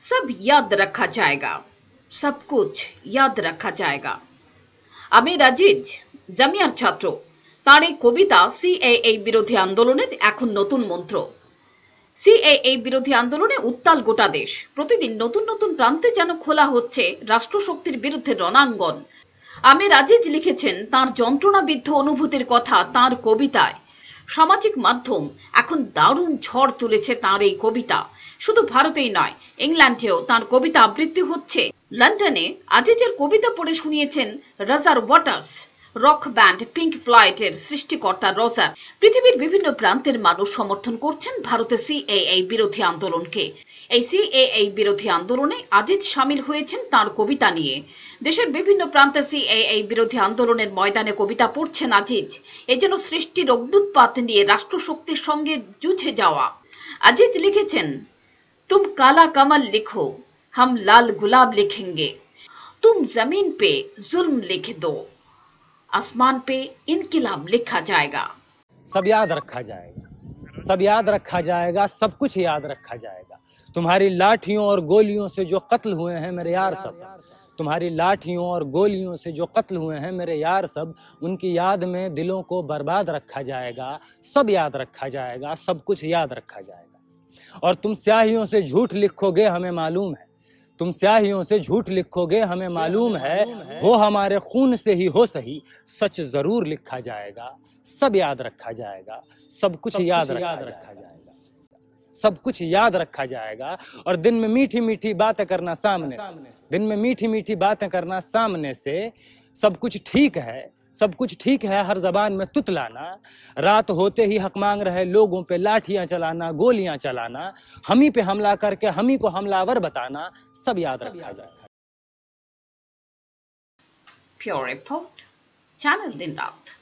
सब याद रखा जाएगा सब कुछ याद রাখা জায়গা আমি রাজিজ জামিয়ার ছাত্র তার এই কবিতা সিএএ বিরোধী আন্দোলনের এখন নতুন মন্ত্র সিএএ বিরোধী আন্দোলনে উত্তাল গোটা দেশ প্রতিদিন নতুন নতুন প্রান্তে যেন খোলা হচ্ছে রাষ্ট্রশক্তির বিরুদ্ধে রণাঙ্গন আমি রাজিজ লিখেছেন তার যন্ত্রণাবিদ্ধ অনুভূতির কথা তার কবিতায় সামাজিক মাধ্যম এখন দারুণ ঝড় তুলেছে তার এই কবিতা শুধু ভারতেই নয় ইংল্যান্ডেও তার কবিতা আবৃত্তি হচ্ছে লন্ডনে আজিজের কবিতা পড়ে শুনিয়েছেন Roger Waters rock band Pink Floyd এর সৃষ্টিকর্তা রজার পৃথিবীর বিভিন্ন প্রান্তের মানুষ সমর্থন করছেন ভারতে সিএএ বিরোধী আন্দোলনকে এই সিএএ বিরোধী আন্দোলনে আজিজ সামিল হয়েছেন তার কবিতা নিয়ে দেশের বিভিন্ন প্রান্তে সিএএ বিরোধী আন্দোলনের ময়দানে কবিতা পড়ছেন আজিজ এ যেন সৃষ্টির অগ্নুৎপাত নিয়ে রাষ্ট্রশক্তির সঙ্গে জুঝে যাওয়া আজিজ লিখেছেন तुम काला कमल लिखो हम लाल गुलाब लिखेंगे तुम जमीन पे जुल्म लिख दो आसमान पे इनकलाब लिखा जाएगा सब याद रखा जाएगा सब याद रखा जाएगा सब कुछ याद रखा जाएगा तुम्हारी लाठियों और गोलियों से जो कत्ल हुए हैं मेरे यार सब तुम्हारी लाठियों और गोलियों से जो कत्ल हुए हैं मेरे यार सब उनकी याद में दिलों को बर्बाद रखा जाएगा सब याद रखा जाएगा सब कुछ याद रखा जाएगा और तुम स्याहियों से झूठ लिखोगे हमें मालूम है तुम स्याहियों से झूठ लिखोगे हमें मालूम है वो हमारे खून से ही हो सही सच जरूर लिखा जाएगा सब याद रखा जाएगा सब कुछ सब याद कुछ रखा, याद रखा जाएगा सब कुछ याद रखा जाएगा और दिन में मीठी मीठी बातें करना सामने से दिन में मीठी मीठी बातें करना सामने से सब कुछ ठीक है सब कुछ ठीक है हर जबान में तुत लाना रात होते ही हक मांग रहे लोगों पे लाठियां चलाना गोलियां चलाना हम ही पे हमला करके हम ही को हमलावर बताना सब याद रखा जाए रिपोर्ट चैनल दिन रात